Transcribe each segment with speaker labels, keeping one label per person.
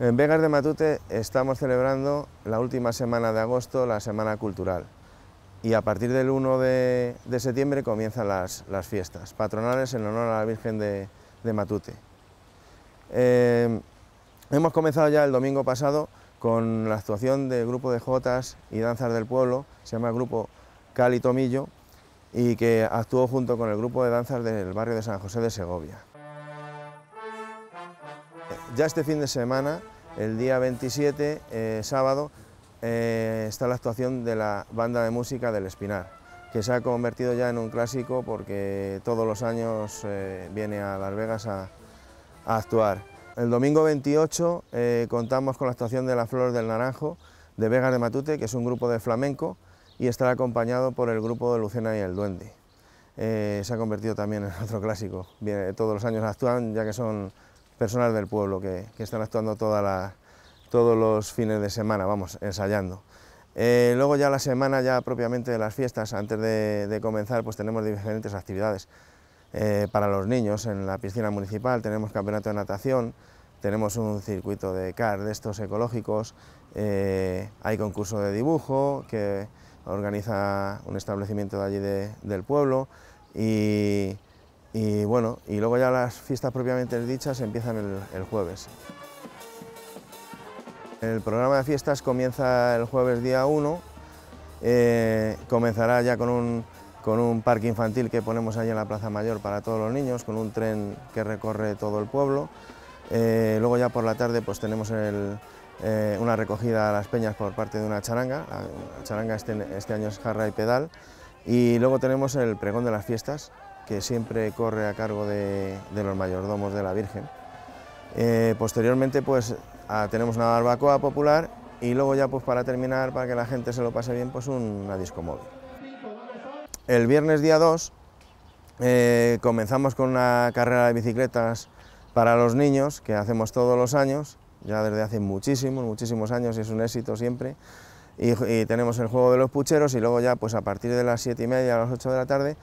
Speaker 1: En Vegas de Matute estamos celebrando la última semana de agosto, la Semana Cultural. Y a partir del 1 de, septiembre comienzan las, fiestas patronales en honor a la Virgen de, Matute. Eh, hemos comenzado ya el domingo pasado con la actuación del grupo de Jotas y Danzas del Pueblo, se llama grupo Cali Tomillo, y que actuó junto con el grupo de danzas del barrio de San José de Segovia. Ya este fin de semana, el día 27, eh, sábado, eh, está la actuación de la banda de música del Espinar que se ha convertido ya en un clásico porque todos los años eh, viene a Las Vegas a, actuar. El domingo 28 contamos con la actuación de La Flor del Naranjo de Vegas de Matute, que es un grupo de flamenco y estará acompañado por el grupo de Lucena y el Duende. se ha convertido también en otro clásico. todos los años actúan ya que son personal del pueblo que, están actuando toda la, todos los fines de semana, vamos, ensayando. Eh, luego ya la semana, ya propiamente de las fiestas, antes de, comenzar, pues tenemos diferentes actividades eh, para los niños en la piscina municipal, tenemos campeonato de natación, tenemos un circuito de CAR, de estos ecológicos, eh, hay concurso de dibujo que organiza un establecimiento de allí de, del pueblo y y bueno, y luego ya las fiestas propiamente dichas empiezan el, jueves. El programa de fiestas comienza el jueves día 1, eh, comenzará ya con un, parque infantil que ponemos ahí en la Plaza Mayor para todos los niños, con un tren que recorre todo el pueblo. Eh, luego ya por la tarde pues tenemos eh, una recogida a las peñas por parte de una charanga, la, charanga este, este año es jarra y pedal, y luego tenemos el pregón de las fiestas, que siempre corre a cargo de, los mayordomos de la Virgen. Eh, posteriormente pues tenemos una barbacoa popular y luego ya pues para terminar, para que la gente se lo pase bien, pues una disco móvil. El viernes día 2 eh, comenzamos con una carrera de bicicletas para los niños que hacemos todos los años, ya desde hace muchísimos, muchísimos años y es un éxito siempre. Y, tenemos el juego de los pucheros y luego ya pues a partir de las 7 y media, a las 8 de la tarde,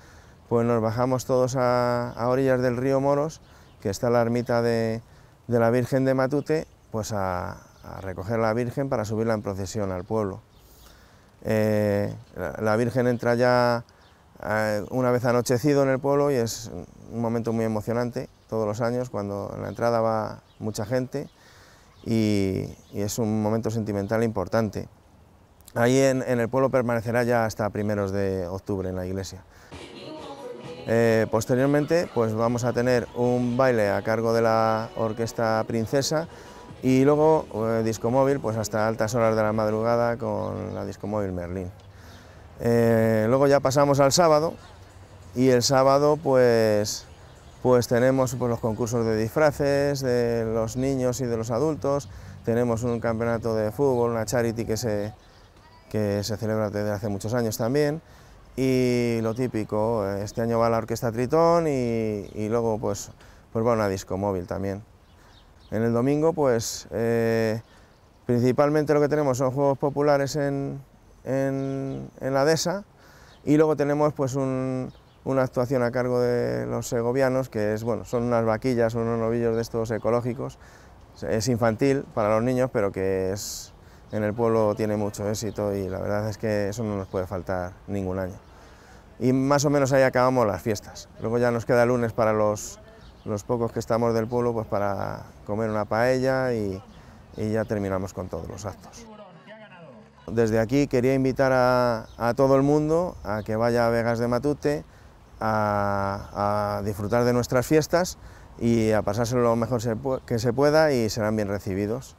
Speaker 1: pues nos bajamos todos a, orillas del río Moros, que está la ermita de, la Virgen de Matute, pues a, recoger la Virgen para subirla en procesión al pueblo. Eh, la, Virgen entra ya eh, una vez anochecido en el pueblo y es un momento muy emocionante todos los años cuando en la entrada va mucha gente y, es un momento sentimental importante. Ahí en el pueblo permanecerá ya hasta primeros de octubre en la iglesia. Eh, posteriormente pues vamos a tener un baile a cargo de la Orquesta Princesa y luego eh, disco discomóvil pues hasta altas horas de la madrugada con la discomóvil Merlín. Eh, luego ya pasamos al sábado y el sábado pues, pues tenemos pues, los concursos de disfraces de los niños y de los adultos, tenemos un campeonato de fútbol, una charity que se, que se celebra desde hace muchos años también, y lo típico, este año va la Orquesta Tritón y, luego pues, pues va una disco móvil también. En el domingo pues eh, principalmente lo que tenemos son juegos populares en, la DESA y luego tenemos pues una actuación a cargo de los segovianos que es, bueno, son unas vaquillas, unos novillos de estos ecológicos, es infantil para los niños pero que es en el pueblo tiene mucho éxito y la verdad es que eso no nos puede faltar ningún año. Y más o menos ahí acabamos las fiestas. Luego ya nos queda lunes para los, los, pocos que estamos del pueblo, pues para comer una paella y, ya terminamos con todos los actos. Desde aquí quería invitar a, todo el mundo a que vaya a Vegas de Matute a disfrutar de nuestras fiestas y a pasárselo lo mejor que se pueda y serán bien recibidos.